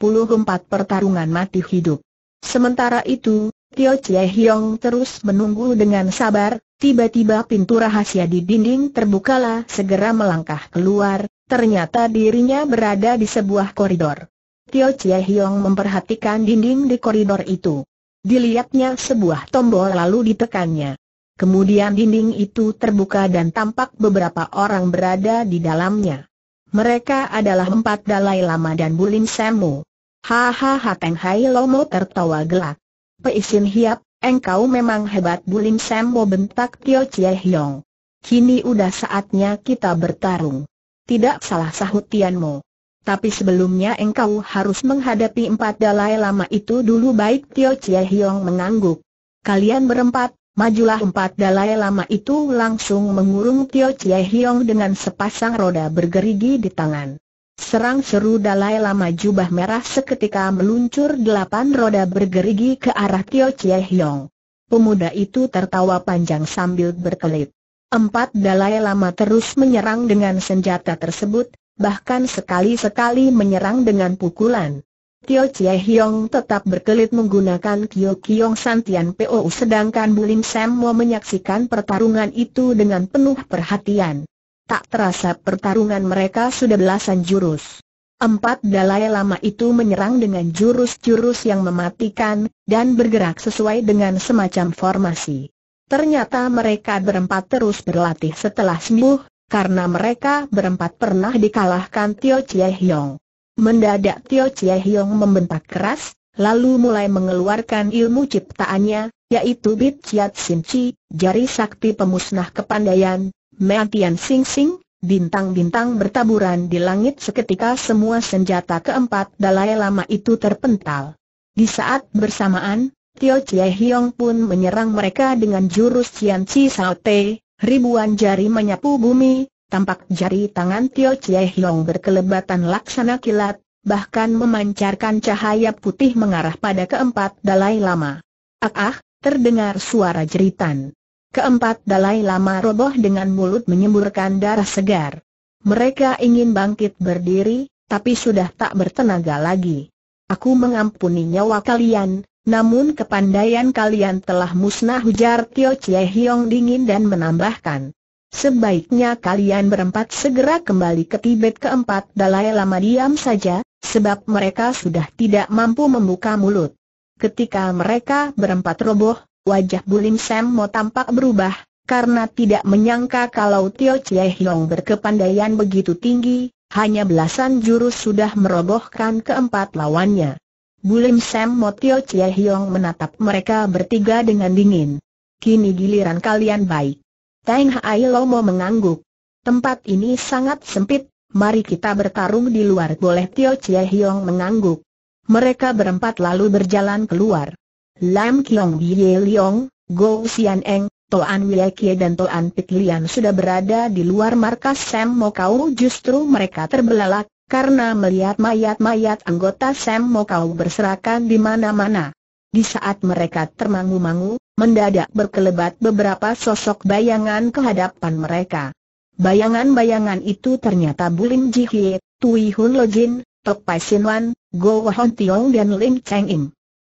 Pertarungan Mati Hidup Sementara itu, Tio Chie Hiong terus menunggu dengan sabar, tiba-tiba pintu rahasia di dinding terbukalah segera melangkah keluar, ternyata dirinya berada di sebuah koridor. Tio Chie Hiong memperhatikan dinding di koridor itu. Dilihatnya sebuah tombol lalu ditekannya. Kemudian dinding itu terbuka dan tampak beberapa orang berada di dalamnya. Mereka adalah empat Dalai Lama dan Bulim Semu. Hahaha Teng Hai Lomo tertawa gelak. Peisin hiap, engkau memang hebat Bulim Sembo bentak Tio Chie Hiong. Kini udah saatnya kita bertarung. Tidak salah sahut Tian Mo. Tapi sebelumnya engkau harus menghadapi empat dalai lama itu dulu baik Tio Chie Hiong mengangguk. Kalian berempat, majulah empat dalai lama itu langsung mengurung Tio Chie Hiong dengan sepasang roda bergerigi di tangan. Serang seru Dalai Lama jubah merah seketika meluncur delapan roda bergerigi ke arah Tio Chie Hiong. Pemuda itu tertawa panjang sambil berkelit. Empat Dalai Lama terus menyerang dengan senjata tersebut, bahkan sekali-sekali menyerang dengan pukulan. Tio Chie Hiong tetap berkelit menggunakan Kyo Kyong Santian POU sedangkan Bulim Sam mau menyaksikan pertarungan itu dengan penuh perhatian. Tak terasa pertarungan mereka sudah belasan jurus. Empat dalai lama itu menyerang dengan jurus-jurus yang mematikan, dan bergerak sesuai dengan semacam formasi. Ternyata mereka berempat terus berlatih setelah sembuh, karena mereka berempat pernah dikalahkan Tio Chie Hiong. Mendadak Tio Chie Hiong membentak keras, lalu mulai mengeluarkan ilmu ciptaannya, yaitu Bit Chiat Sin Chi, jari sakti pemusnah kepandaian, Meantian Sing Sing, bintang-bintang bertaburan di langit seketika semua senjata keempat Dalai Lama itu terpental. Di saat bersamaan, Tio Chie Hiong pun menyerang mereka dengan jurus Cian Chi Sao Te, ribuan jari menyapu bumi, tampak jari tangan Tio Chie Hiong berkelebatan laksana kilat, bahkan memancarkan cahaya putih mengarah pada keempat Dalai Lama. Ah ah, terdengar suara jeritan. Keempat Dalai Lama roboh dengan mulut menyemburkan darah segar. Mereka ingin bangkit berdiri, tapi sudah tak bertenaga lagi. Aku mengampuni nyawa kalian, namun kepandaian kalian telah musnah Hujar Tio Chie Hiong dingin dan menambahkan. Sebaiknya kalian berempat segera kembali ke Tibet keempat Dalai Lama diam saja, sebab mereka sudah tidak mampu membuka mulut. Ketika mereka berempat roboh, Wajah Bulim Sam Mo tampak berubah, karena tidak menyangka kalau Tio Chie Hiong berkepandaian begitu tinggi, hanya belasan jurus sudah merobohkan keempat lawannya. Bulim Sam Mo Tio Chie Hiong menatap mereka bertiga dengan dingin. Kini giliran kalian baik. Teng Hai Lomo mengangguk. Tempat ini sangat sempit, mari kita bertarung di luar boleh Tio Chie Hiong mengangguk. Mereka berempat lalu berjalan keluar. Lam Kiong Ye Leong, Go Sian Eng, Toan Kie dan Toan Pik Lian sudah berada di luar markas Sam Mokau justru mereka terbelalak, karena melihat mayat-mayat anggota Sam Mokau berserakan di mana-mana. Di saat mereka termangu-mangu, mendadak berkelebat beberapa sosok bayangan ke hadapan mereka. Bayangan-bayangan itu ternyata Bulim Jihye, Tui Hun Jin, Tok Pai Sin Wan, Go Hon Tiong dan Lim Cheng Im.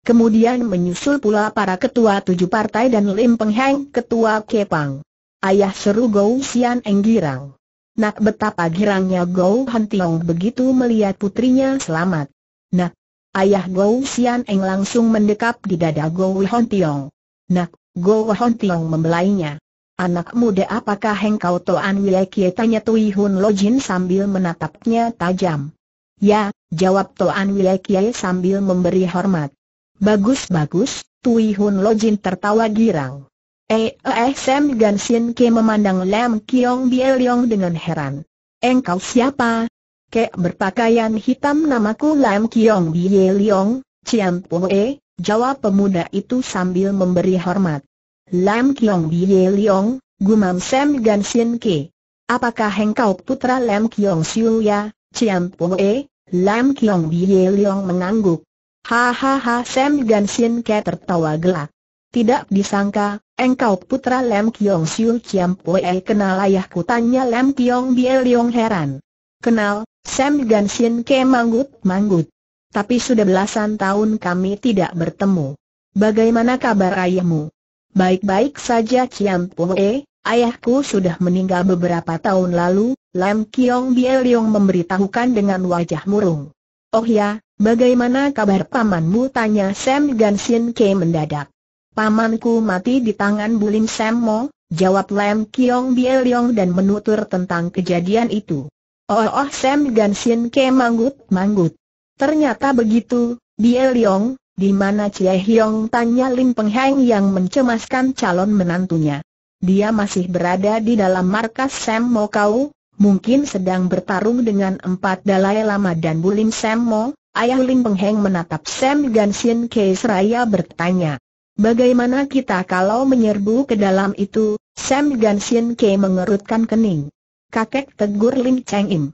Kemudian menyusul pula para ketua tujuh partai dan Lim Peng Heng, ketua Kepang. Ayah seru Gou Sian Eng girang. Nak betapa girangnya Gou Han Tiong begitu melihat putrinya selamat. Nak, ayah Gou Sian Eng langsung mendekap di dada Gou Han Tiong. Nak, Gou Han Tiong membelainya. Anak muda apakah engkau toan Kie tanya Tui Hun Lo Jin sambil menatapnya tajam. Ya, jawab toan Kie sambil memberi hormat. Bagus-bagus, Tui Hun Lo Jin tertawa girang. Eh, eh Sam Gan Sin Ke memandang Lam Kiong Bieliong dengan heran. Engkau siapa? Kek berpakaian hitam namaku Lam Kiong Bieliong, Ciam E, jawab pemuda itu sambil memberi hormat. Lam Kiong Bieliong, gumam Sam Gan Sin Ke. Apakah engkau putra Lam Kiong Siu Ya, Ciam E? Lam Kiong Bieliong mengangguk. Hahaha Sam Gansin Ke tertawa gelak. Tidak disangka, engkau putra Lem Kiong Siu Chiam Pue kenal ayahku tanya Lem Kiong Bie Leong heran. Kenal, Sam Gansin Ke manggut-manggut. Tapi sudah belasan tahun kami tidak bertemu. Bagaimana kabar ayahmu? Baik-baik saja Chiam Pue, Ayahku sudah meninggal beberapa tahun lalu, Lam Kiong Bie Leong memberitahukan dengan wajah murung. Oh ya, Bagaimana kabar pamanmu? Tanya Sam Gansin Ke mendadak. Pamanku mati di tangan Bulim Sammo, jawab Lam Kiong Yong dan menutur tentang kejadian itu. Oh, oh, oh Sam Gansin Ke manggut-manggut. Ternyata begitu, Yong, di mana Cie Hiong tanya Lim Pengheng yang mencemaskan calon menantunya. Dia masih berada di dalam markas Sam Mo Kau, mungkin sedang bertarung dengan empat Dalai Lama dan Bulim Sam Mo, Ayah Lim Peng Heng menatap Sam Gan Gansin Ke seraya bertanya. Bagaimana kita kalau menyerbu ke dalam itu? Sam Gan Gansin Ke mengerutkan kening. Kakek tegur Lim Cheng Im.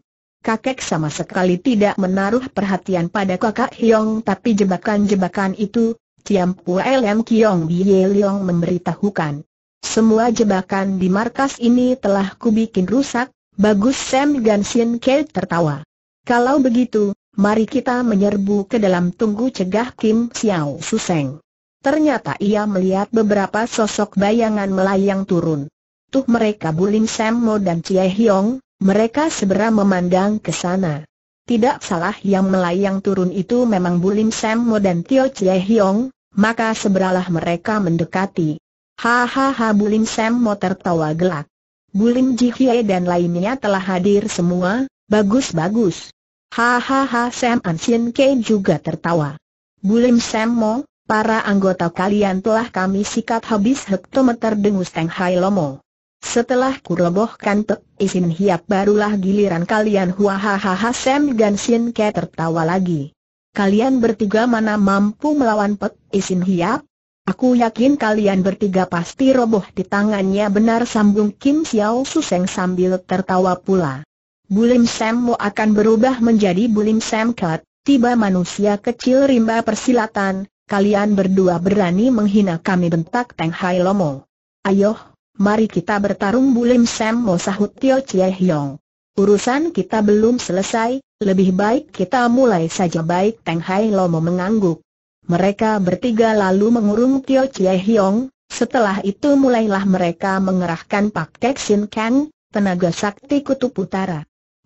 Kakek sama sekali tidak menaruh perhatian pada kakak Hyong tapi jebakan-jebakan itu, Tiam Pua Lim Kiong Bie Leong memberitahukan. Semua jebakan di markas ini telah kubikin rusak, bagus Sam Gan Gansin Ke tertawa. Kalau begitu, Mari kita menyerbu ke dalam tunggu cegah Kim Xiao Suseng. Ternyata ia melihat beberapa sosok bayangan melayang turun. Tuh mereka Bulim Sammo dan Chie Hyong, mereka segera memandang ke sana. Tidak salah yang melayang turun itu memang Bulim Sammo dan Tio Chie Hyong, maka seberalah mereka mendekati. Hahaha Bulim Sammo tertawa gelak. Bulim Jihye dan lainnya telah hadir semua, bagus-bagus. Hahaha Sam Ansin Kane juga tertawa. Bulim Sam Mo, para anggota kalian telah kami sikat habis hektometer dengus Teng Hai Lomo. Setelah kurobohkan Pek Isin Hiap barulah giliran kalian Hahaha, Sam dan Gansin Ke tertawa lagi. Kalian bertiga mana mampu melawan Pek Isin Hiap? Aku yakin kalian bertiga pasti roboh di tangannya benar sambung Kim Xiao Suseng sambil tertawa pula. Bulim Sam Mo akan berubah menjadi Bulim Sam tiba manusia kecil rimba persilatan, kalian berdua berani menghina kami bentak Teng Hai Lomo. Ayoh, mari kita bertarung Bulim Sam Mo sahut Tio Chie Hiong. Urusan kita belum selesai, lebih baik kita mulai saja baik Teng Hai Lomo mengangguk. Mereka bertiga lalu mengurung Tio Chie Hiong. setelah itu mulailah mereka mengerahkan Pak Kek Sin Kang, tenaga sakti kutub utara.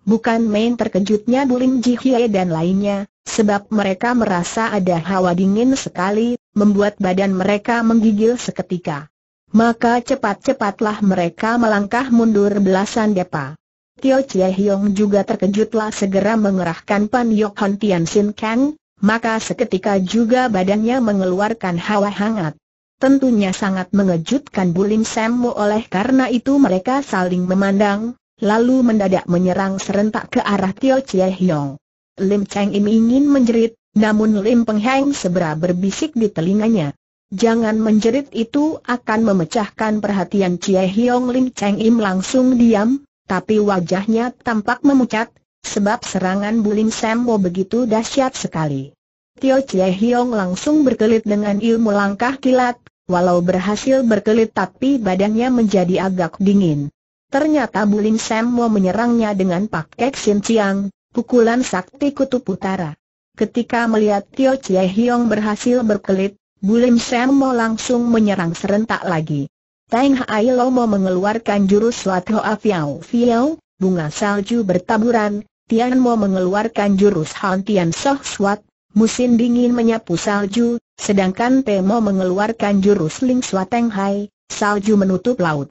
Bukan main terkejutnya Bulim Jihye dan lainnya, sebab mereka merasa ada hawa dingin sekali, membuat badan mereka menggigil seketika. Maka cepat-cepatlah mereka melangkah mundur belasan depa. Tio Chie Hiong juga terkejutlah segera mengerahkan Pan Yok Hon Tian Sin Kang, maka seketika juga badannya mengeluarkan hawa hangat. Tentunya sangat mengejutkan Bulim Sam oleh karena itu mereka saling memandang, lalu mendadak menyerang serentak ke arah Tio Chie Hiong. Lim Cheng Im ingin menjerit, namun Lim Peng Heng segera berbisik di telinganya. Jangan menjerit itu akan memecahkan perhatian Chie Hiong. Lim Cheng Im langsung diam, tapi wajahnya tampak memucat, sebab serangan Bulim Sembo begitu dahsyat sekali. Tio Chie Hiong langsung berkelit dengan ilmu langkah kilat, walau berhasil berkelit tapi badannya menjadi agak dingin. Ternyata Bulim Sam mau menyerangnya dengan Pak Kek Sin Chiang, pukulan sakti kutub utara. Ketika melihat Tio Chie Hiong berhasil berkelit, Bulim Sam mau langsung menyerang serentak lagi. Teng Hai Lo mau mengeluarkan jurus Swat Hoa Fiao Fiao, bunga salju bertaburan, Tian mau mengeluarkan jurus Han Tian Soh Swat, musim dingin menyapu salju, sedangkan Te mau mengeluarkan jurus Ling Swat Teng Hai, salju menutup laut.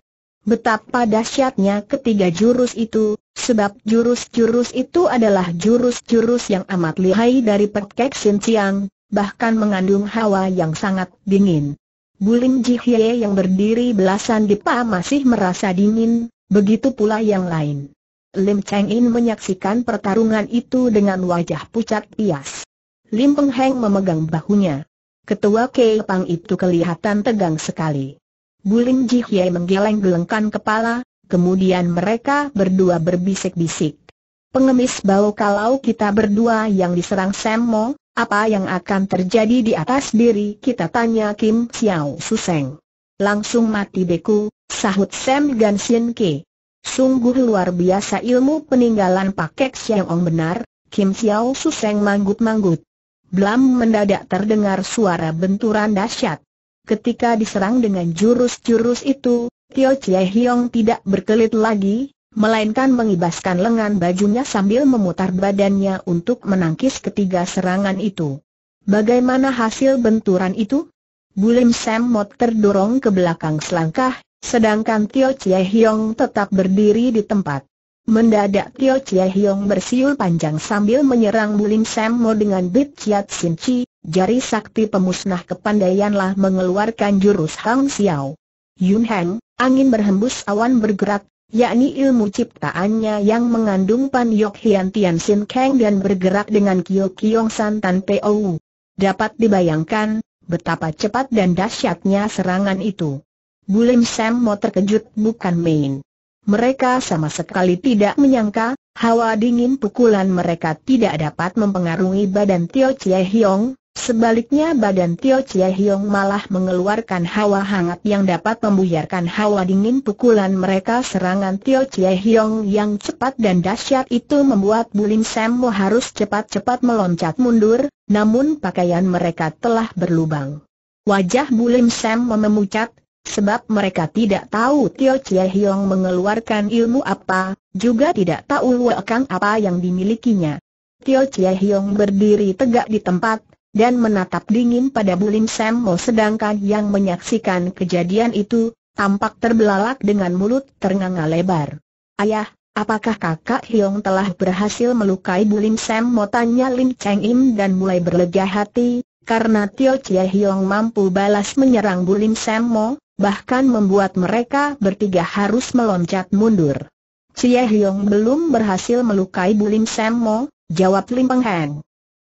Betapa dahsyatnya ketiga jurus itu, sebab jurus-jurus itu adalah jurus-jurus yang amat lihai dari Pekek Sin Chiang, bahkan mengandung hawa yang sangat dingin. Bulim Jihye yang berdiri belasan dipa masih merasa dingin, begitu pula yang lain. Lim Cheng In menyaksikan pertarungan itu dengan wajah pucat pias. Lim Peng Heng memegang bahunya. Ketua Kei Pang itu kelihatan tegang sekali. Bulim Jihye menggeleng-gelengkan kepala, kemudian mereka berdua berbisik-bisik. Pengemis bau kalau kita berdua yang diserang Semmo, apa yang akan terjadi di atas diri kita tanya Kim Xiao Suseng. Langsung mati beku, sahut Sam Gan Sien Ke. Sungguh luar biasa ilmu peninggalan Pakek Xiang Ong benar, Kim Xiao Suseng manggut-manggut. Blam mendadak terdengar suara benturan dahsyat. Ketika diserang dengan jurus-jurus itu, Tio Chie Hiong tidak berkelit lagi, melainkan mengibaskan lengan bajunya sambil memutar badannya untuk menangkis ketiga serangan itu. Bagaimana hasil benturan itu? Bulim Sam Mot terdorong ke belakang selangkah, sedangkan Tio Chie Hiong tetap berdiri di tempat. Mendadak Tio Chie Hiong bersiul panjang sambil menyerang Bulim Sammo dengan Bit Chiat Sin Chi, jari sakti pemusnah kepandaianlah mengeluarkan jurus Hang Xiao. Yun Heng, angin berhembus awan bergerak, yakni ilmu ciptaannya yang mengandung Pan Yok Hian Tian Sin Kang dan bergerak dengan Kyo Kyong San Tan Wu. Dapat dibayangkan, betapa cepat dan dahsyatnya serangan itu. Bulim Sam Mo terkejut bukan main. Mereka sama sekali tidak menyangka, hawa dingin pukulan mereka tidak dapat mempengaruhi badan Tio Chie Hiong, sebaliknya badan Tio Chie Hiong malah mengeluarkan hawa hangat yang dapat membuyarkan hawa dingin pukulan mereka serangan Tio Chie Hiong yang cepat dan dahsyat itu membuat Bulim Sembo harus cepat-cepat meloncat mundur, namun pakaian mereka telah berlubang. Wajah Bulim Sam memucat sebab mereka tidak tahu Tio Chie Hiong mengeluarkan ilmu apa, juga tidak tahu wakang apa yang dimilikinya. Tio Chie Hiong berdiri tegak di tempat, dan menatap dingin pada Bulim Sammo, sedangkan yang menyaksikan kejadian itu, tampak terbelalak dengan mulut ternganga lebar. Ayah, Apakah kakak Hiong telah berhasil melukai Bulim Sam Mo tanya Lim Cheng Im dan mulai berlega hati, karena Tio Chie Hiong mampu balas menyerang Bulim Sam Mo, bahkan membuat mereka bertiga harus meloncat mundur. Cie Hyong belum berhasil melukai Bulim Semmo, jawab Lim Peng Heng.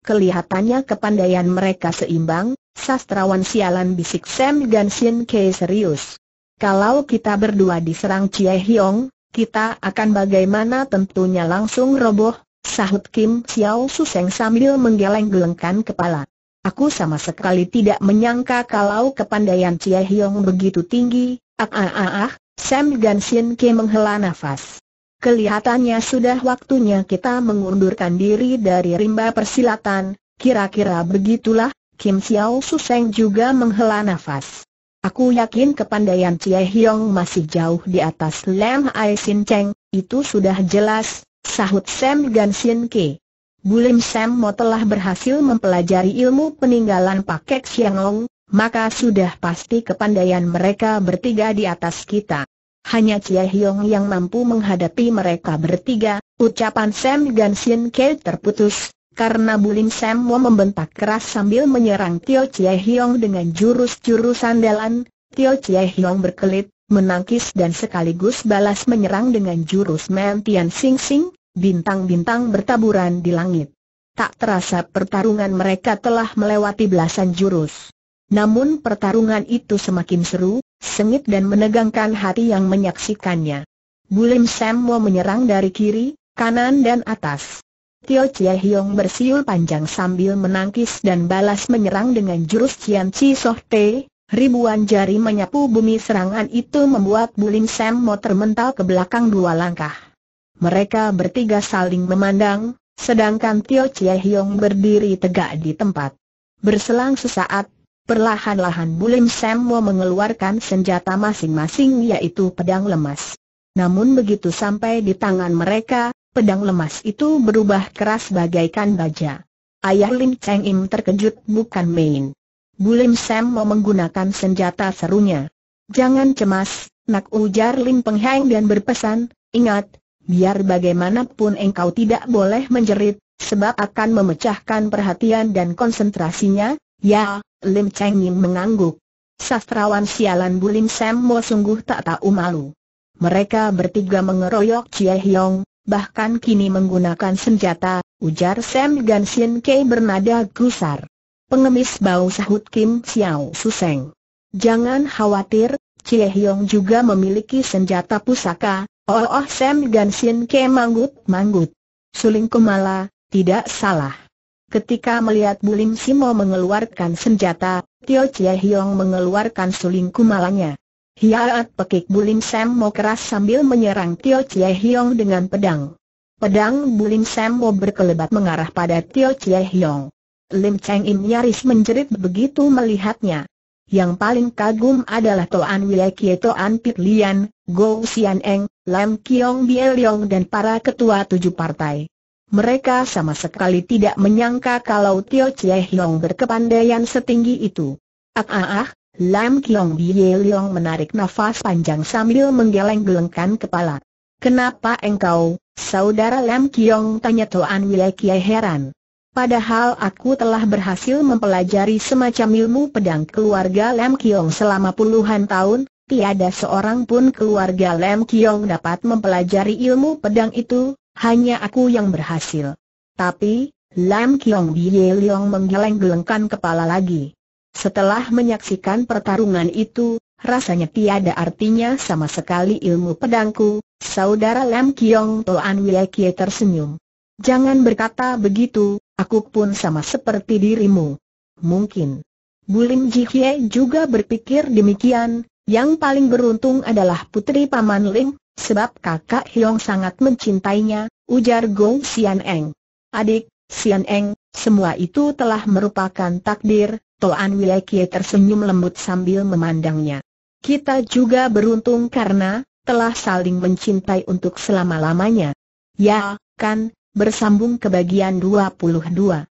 Kelihatannya kepandaian mereka seimbang, sastrawan sialan bisik Sam dan Ganshin Ke serius. Kalau kita berdua diserang Cie Hyong, kita akan bagaimana tentunya langsung roboh, sahut Kim Xiao Suseng sambil menggeleng-gelengkan kepala. Aku sama sekali tidak menyangka kalau kepandaian Cia Hiong begitu tinggi. Ah ah ah ah, Sam Gansin Ke menghela nafas. Kelihatannya sudah waktunya kita mengundurkan diri dari rimba persilatan, kira-kira begitulah, Kim Xiao Suseng juga menghela nafas. Aku yakin kepandaian Cia Hiong masih jauh di atas Lam Ai Sin Cheng, itu sudah jelas, sahut Sam Gansin Ke. Bulim Semmo telah berhasil mempelajari ilmu peninggalan Pakek Siangong, maka sudah pasti kepandaian mereka bertiga di atas kita. Hanya Chia Hiong yang mampu menghadapi mereka bertiga, ucapan Sam Sien Ke terputus, karena Bulim Sam Semmo membentak keras sambil menyerang Tio Chia Hiong dengan jurus-jurus sandalan, Tio Chia Hiong berkelit, menangkis dan sekaligus balas menyerang dengan jurus mantian Sing Sing, Bintang-bintang bertaburan di langit. Tak terasa pertarungan mereka telah melewati belasan jurus. Namun pertarungan itu semakin seru, sengit dan menegangkan hati yang menyaksikannya. Bulim Semmo menyerang dari kiri, kanan dan atas. Tio Chie Hiong bersiul panjang sambil menangkis dan balas menyerang dengan jurus Cian Chi Soh Te, Ribuan jari menyapu bumi serangan itu membuat Bulim Sam termental ke belakang dua langkah. Mereka bertiga saling memandang, sedangkan Tio Chie Hiong berdiri tegak di tempat. Berselang sesaat, perlahan-lahan Bulim Semwo mengeluarkan senjata masing-masing yaitu pedang lemas. Namun begitu sampai di tangan mereka, pedang lemas itu berubah keras bagaikan baja. Ayah Lim Cheng Im terkejut bukan main. Bulim Sam mau menggunakan senjata serunya. Jangan cemas, nak ujar Lim Peng Heng dan berpesan, ingat, biar bagaimanapun engkau tidak boleh menjerit, sebab akan memecahkan perhatian dan konsentrasinya, ya, Lim Cheng Ying mengangguk. Sastrawan sialan Bulim Mo sungguh tak tahu malu. Mereka bertiga mengeroyok Chie Hiong, bahkan kini menggunakan senjata, ujar Sam Gansin Kei bernada gusar. Pengemis bau sahut Kim Xiao Suseng. Jangan khawatir, Chie Hiong juga memiliki senjata pusaka, Oh oh Sam Gansin ke manggut-manggut. Suling Kumala, tidak salah. Ketika melihat Bulim Simo mengeluarkan senjata, Tio Chie Hiong mengeluarkan suling kumalanya. Hiaat pekik Bulim Sam mau keras sambil menyerang Tio Chie Hiong dengan pedang. Pedang Bulim Sam mau berkelebat mengarah pada Tio Chie Hiong. Lim Cheng In nyaris menjerit begitu melihatnya. Yang paling kagum adalah Toan Wilekie Toan Pit Lian, Go Xian Eng, Lam Kiong Bieliong dan para ketua tujuh partai. Mereka sama sekali tidak menyangka kalau Tio Chie Hiong berkepandaian setinggi itu. Ah ah ah, Lam Kiong Bieliong menarik nafas panjang sambil menggeleng-gelengkan kepala. Kenapa engkau, saudara Lam Kiong tanya Toan Wilekie heran. Padahal aku telah berhasil mempelajari semacam ilmu pedang keluarga Lam Kiong selama puluhan tahun, tiada seorang pun keluarga Lam Kiong dapat mempelajari ilmu pedang itu, hanya aku yang berhasil. Tapi, Lam Kiong Bie Leong menggeleng-gelengkan kepala lagi. Setelah menyaksikan pertarungan itu, rasanya tiada artinya sama sekali ilmu pedangku, saudara Lam Kiong Toan Wiekie tersenyum. Jangan berkata begitu, Aku pun sama seperti dirimu. Mungkin. Bulim Jihye juga berpikir demikian, yang paling beruntung adalah putri Paman Ling, sebab kakak Hyong sangat mencintainya, ujar Gong Xianeng. Eng. Adik, Xianeng, Eng, semua itu telah merupakan takdir, Toan Wilekie tersenyum lembut sambil memandangnya. Kita juga beruntung karena, telah saling mencintai untuk selama-lamanya. Ya, kan, bersambung ke bagian 22.